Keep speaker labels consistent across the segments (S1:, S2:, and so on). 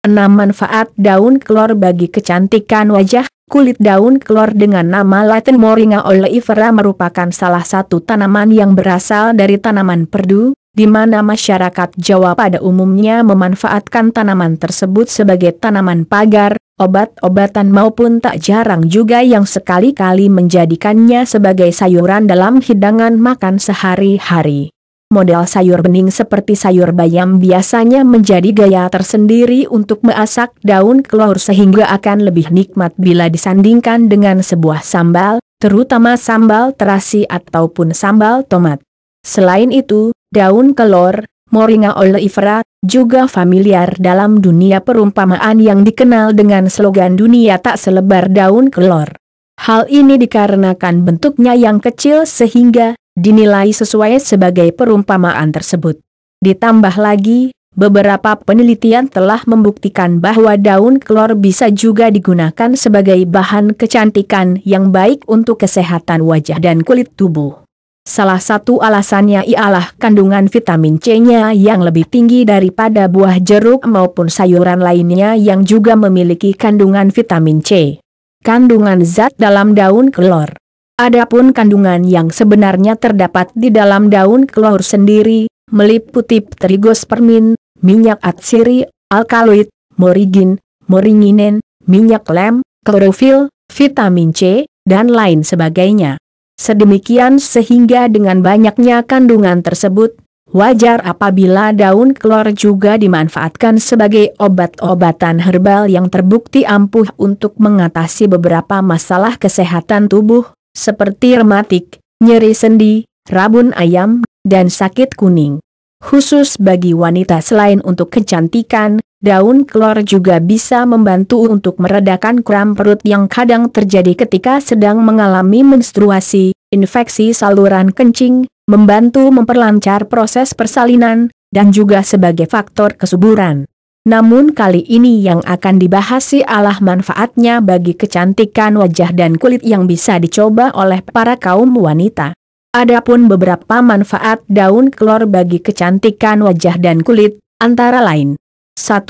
S1: 6 manfaat daun kelor bagi kecantikan wajah Kulit daun kelor dengan nama Latin Moringa oleifera merupakan salah satu tanaman yang berasal dari tanaman perdu, di mana masyarakat Jawa pada umumnya memanfaatkan tanaman tersebut sebagai tanaman pagar, obat-obatan maupun tak jarang juga yang sekali-kali menjadikannya sebagai sayuran dalam hidangan makan sehari-hari model sayur bening seperti sayur bayam biasanya menjadi gaya tersendiri untuk measak daun kelor sehingga akan lebih nikmat bila disandingkan dengan sebuah sambal, terutama sambal terasi ataupun sambal tomat. Selain itu, daun kelor, moringa oleifera, juga familiar dalam dunia perumpamaan yang dikenal dengan slogan dunia tak selebar daun kelor. Hal ini dikarenakan bentuknya yang kecil sehingga dinilai sesuai sebagai perumpamaan tersebut. Ditambah lagi, beberapa penelitian telah membuktikan bahwa daun kelor bisa juga digunakan sebagai bahan kecantikan yang baik untuk kesehatan wajah dan kulit tubuh. Salah satu alasannya ialah kandungan vitamin C-nya yang lebih tinggi daripada buah jeruk maupun sayuran lainnya yang juga memiliki kandungan vitamin C kandungan zat dalam daun kelor. Adapun kandungan yang sebenarnya terdapat di dalam daun kelor sendiri, meliputi trigospermin, minyak atsiri, alkaloid, morigin, moringinen, minyak lem, klorofil, vitamin C, dan lain sebagainya. Sedemikian sehingga dengan banyaknya kandungan tersebut, Wajar apabila daun kelor juga dimanfaatkan sebagai obat-obatan herbal yang terbukti ampuh untuk mengatasi beberapa masalah kesehatan tubuh, seperti rematik, nyeri sendi, rabun ayam, dan sakit kuning. Khusus bagi wanita selain untuk kecantikan, daun kelor juga bisa membantu untuk meredakan kram perut yang kadang terjadi ketika sedang mengalami menstruasi, infeksi saluran kencing, membantu memperlancar proses persalinan, dan juga sebagai faktor kesuburan. Namun kali ini yang akan dibahas si manfaatnya bagi kecantikan wajah dan kulit yang bisa dicoba oleh para kaum wanita. Adapun beberapa manfaat daun kelor bagi kecantikan wajah dan kulit, antara lain. 1.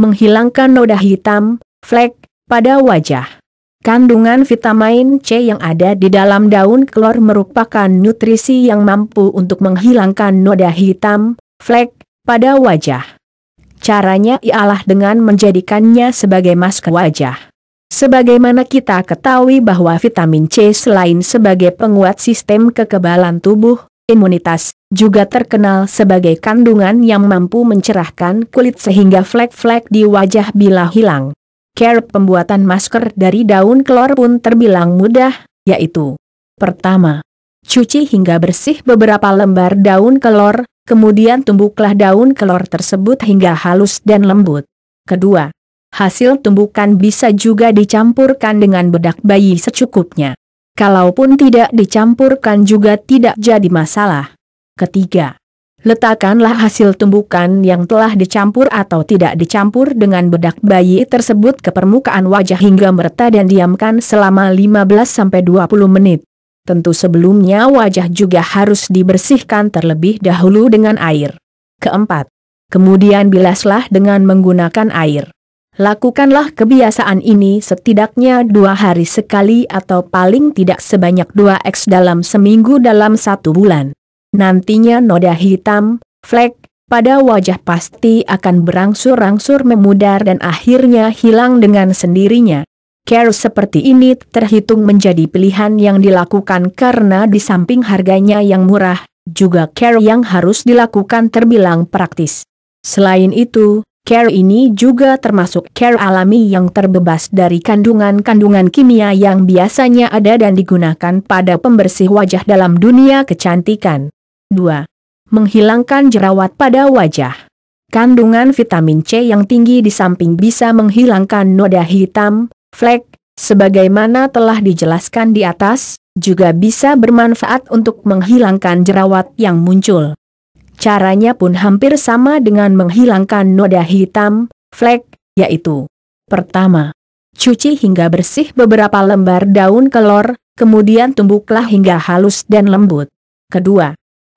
S1: Menghilangkan noda hitam, flek, pada wajah. Kandungan vitamin C yang ada di dalam daun kelor merupakan nutrisi yang mampu untuk menghilangkan noda hitam, flek, pada wajah. Caranya ialah dengan menjadikannya sebagai masker wajah. Sebagaimana kita ketahui bahwa vitamin C selain sebagai penguat sistem kekebalan tubuh, imunitas, juga terkenal sebagai kandungan yang mampu mencerahkan kulit sehingga flek-flek di wajah bila hilang. Care pembuatan masker dari daun kelor pun terbilang mudah, yaitu Pertama, cuci hingga bersih beberapa lembar daun kelor, kemudian tumbuklah daun kelor tersebut hingga halus dan lembut. Kedua, hasil tumbukan bisa juga dicampurkan dengan bedak bayi secukupnya. Kalaupun tidak dicampurkan juga tidak jadi masalah. Ketiga, Letakkanlah hasil tumbukan yang telah dicampur atau tidak dicampur dengan bedak bayi tersebut ke permukaan wajah hingga merta dan diamkan selama 15-20 menit. Tentu sebelumnya wajah juga harus dibersihkan terlebih dahulu dengan air. Keempat. Kemudian bilaslah dengan menggunakan air. Lakukanlah kebiasaan ini setidaknya dua hari sekali atau paling tidak sebanyak dua x dalam seminggu dalam satu bulan. Nantinya noda hitam, flek, pada wajah pasti akan berangsur-angsur memudar dan akhirnya hilang dengan sendirinya. Care seperti ini terhitung menjadi pilihan yang dilakukan karena di samping harganya yang murah, juga care yang harus dilakukan terbilang praktis. Selain itu, Care ini juga termasuk care alami yang terbebas dari kandungan-kandungan kimia yang biasanya ada dan digunakan pada pembersih wajah dalam dunia kecantikan. 2. Menghilangkan jerawat pada wajah. Kandungan vitamin C yang tinggi di samping bisa menghilangkan noda hitam, flek, sebagaimana telah dijelaskan di atas, juga bisa bermanfaat untuk menghilangkan jerawat yang muncul. Caranya pun hampir sama dengan menghilangkan noda hitam, flek, yaitu Pertama, cuci hingga bersih beberapa lembar daun kelor, kemudian tumbuklah hingga halus dan lembut. Kedua,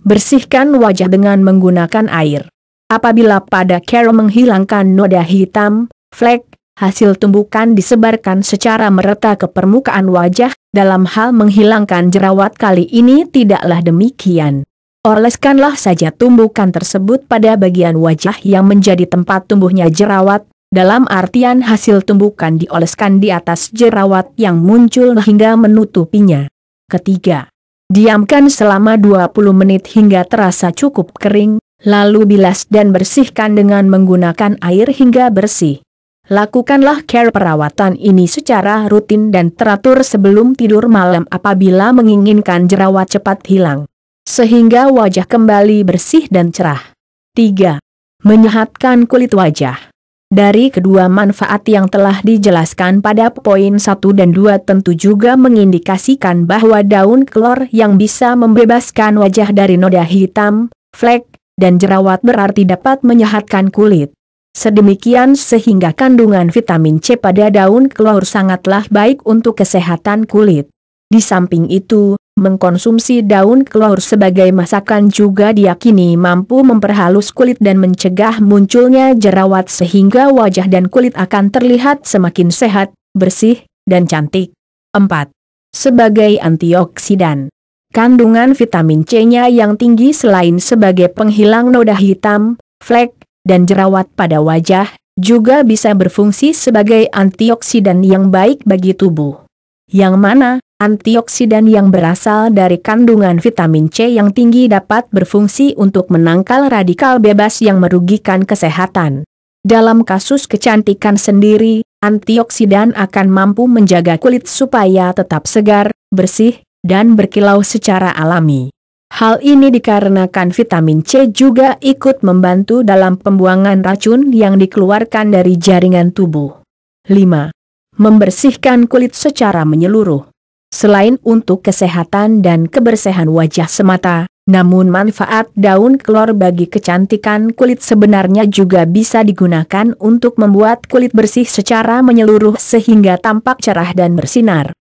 S1: Bersihkan wajah dengan menggunakan air. Apabila pada Carol menghilangkan noda hitam, flek, hasil tumbukan disebarkan secara merata ke permukaan wajah, dalam hal menghilangkan jerawat kali ini tidaklah demikian. Oleskanlah saja tumbukan tersebut pada bagian wajah yang menjadi tempat tumbuhnya jerawat, dalam artian hasil tumbukan dioleskan di atas jerawat yang muncul hingga menutupinya. Ketiga, Diamkan selama 20 menit hingga terasa cukup kering, lalu bilas dan bersihkan dengan menggunakan air hingga bersih. Lakukanlah care perawatan ini secara rutin dan teratur sebelum tidur malam apabila menginginkan jerawat cepat hilang. Sehingga wajah kembali bersih dan cerah. 3. Menyehatkan kulit wajah dari kedua manfaat yang telah dijelaskan pada poin 1 dan 2 tentu juga mengindikasikan bahwa daun kelor yang bisa membebaskan wajah dari noda hitam, flek, dan jerawat berarti dapat menyehatkan kulit. Sedemikian sehingga kandungan vitamin C pada daun kelor sangatlah baik untuk kesehatan kulit. Di samping itu, Mengkonsumsi daun kelor sebagai masakan juga diyakini mampu memperhalus kulit dan mencegah munculnya jerawat sehingga wajah dan kulit akan terlihat semakin sehat, bersih, dan cantik. 4. Sebagai antioksidan Kandungan vitamin C-nya yang tinggi selain sebagai penghilang noda hitam, flek, dan jerawat pada wajah, juga bisa berfungsi sebagai antioksidan yang baik bagi tubuh. Yang mana, Antioksidan yang berasal dari kandungan vitamin C yang tinggi dapat berfungsi untuk menangkal radikal bebas yang merugikan kesehatan. Dalam kasus kecantikan sendiri, antioksidan akan mampu menjaga kulit supaya tetap segar, bersih, dan berkilau secara alami. Hal ini dikarenakan vitamin C juga ikut membantu dalam pembuangan racun yang dikeluarkan dari jaringan tubuh. 5. Membersihkan kulit secara menyeluruh. Selain untuk kesehatan dan kebersihan wajah semata, namun manfaat daun kelor bagi kecantikan kulit sebenarnya juga bisa digunakan untuk membuat kulit bersih secara menyeluruh sehingga tampak cerah dan bersinar.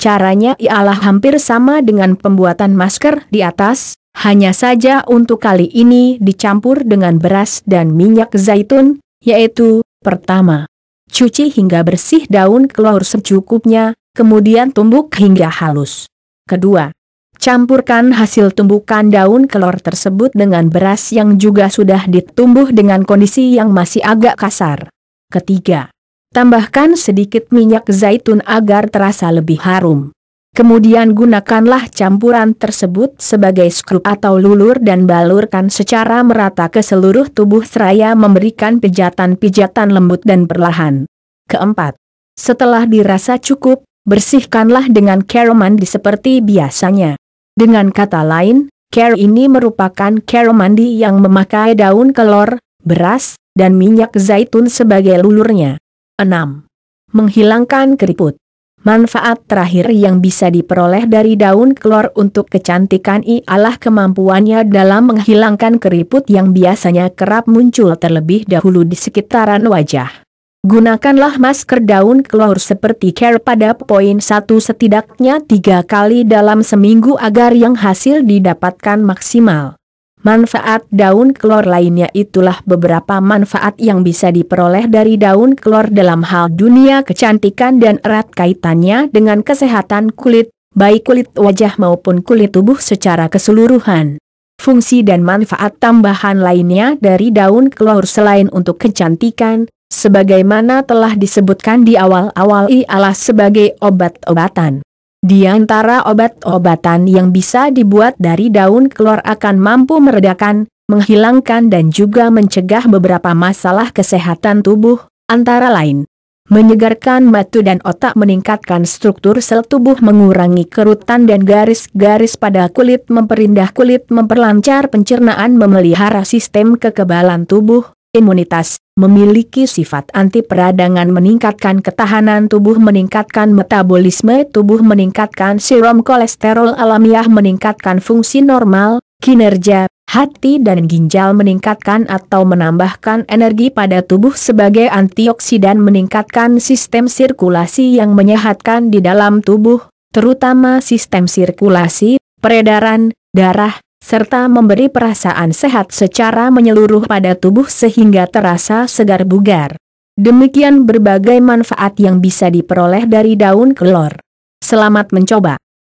S1: Caranya ialah hampir sama dengan pembuatan masker di atas, hanya saja untuk kali ini dicampur dengan beras dan minyak zaitun, yaitu, pertama, cuci hingga bersih daun kelor secukupnya, kemudian tumbuk hingga halus. Kedua, campurkan hasil tumbukan daun kelor tersebut dengan beras yang juga sudah ditumbuh dengan kondisi yang masih agak kasar. Ketiga, tambahkan sedikit minyak zaitun agar terasa lebih harum. Kemudian gunakanlah campuran tersebut sebagai skrup atau lulur dan balurkan secara merata ke seluruh tubuh seraya memberikan pijatan-pijatan lembut dan perlahan. Keempat, setelah dirasa cukup, bersihkanlah dengan care mandi seperti biasanya. Dengan kata lain, care ini merupakan care mandi yang memakai daun kelor, beras, dan minyak zaitun sebagai lulurnya. 6. Menghilangkan keriput Manfaat terakhir yang bisa diperoleh dari daun kelor untuk kecantikan ialah kemampuannya dalam menghilangkan keriput yang biasanya kerap muncul terlebih dahulu di sekitaran wajah. Gunakanlah masker daun kelor seperti care pada poin satu setidaknya tiga kali dalam seminggu agar yang hasil didapatkan maksimal. Manfaat daun kelor lainnya itulah beberapa manfaat yang bisa diperoleh dari daun kelor dalam hal dunia kecantikan dan erat kaitannya dengan kesehatan kulit, baik kulit wajah maupun kulit tubuh secara keseluruhan. Fungsi dan manfaat tambahan lainnya dari daun kelor selain untuk kecantikan, Sebagaimana telah disebutkan di awal-awal ialah sebagai obat-obatan. Di antara obat-obatan yang bisa dibuat dari daun kelor akan mampu meredakan, menghilangkan dan juga mencegah beberapa masalah kesehatan tubuh, antara lain menyegarkan batu dan otak meningkatkan struktur sel tubuh mengurangi kerutan dan garis-garis pada kulit memperindah kulit memperlancar pencernaan memelihara sistem kekebalan tubuh, imunitas, memiliki sifat anti peradangan meningkatkan ketahanan tubuh meningkatkan metabolisme tubuh meningkatkan serum kolesterol alamiah meningkatkan fungsi normal, kinerja, hati dan ginjal meningkatkan atau menambahkan energi pada tubuh sebagai antioksidan meningkatkan sistem sirkulasi yang menyehatkan di dalam tubuh, terutama sistem sirkulasi, peredaran, darah, serta memberi perasaan sehat secara menyeluruh pada tubuh sehingga terasa segar bugar. Demikian berbagai manfaat yang bisa diperoleh dari daun kelor. Selamat mencoba!